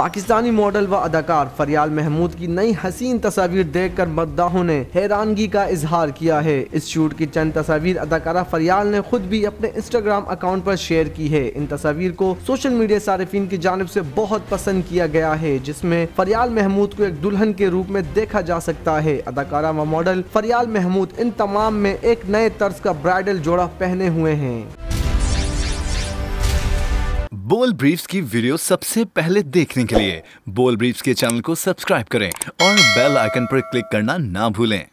Pakistani model व अदाकार फरियाल महमूद की नई हसीन तस्वीर देख कर मद्दाहों ने हैरानगी का इजहार किया है इस शूट की चंद तस्वीर अदाकारा फरियाल ने खुद भी अपने इंस्टाग्राम अकाउंट पर शेयर की है इन तस्वीर को सोशल मीडिया सार्फिन की जानब से बहुत पसंद किया गया है जिसमे फरियाल महमूद को एक दुल्हन के रूप में देखा जा सकता है अदाकारा व मॉडल फरियाल महमूद इन तमाम में एक नए तर्ज का ब्राइडल जोड़ा पहने हुए हैं बोल ब्रीफ्स की वीडियो सबसे पहले देखने के लिए बोल ब्रीफ्स के चैनल को सब्सक्राइब करें और बेल आइकन पर क्लिक करना ना भूलें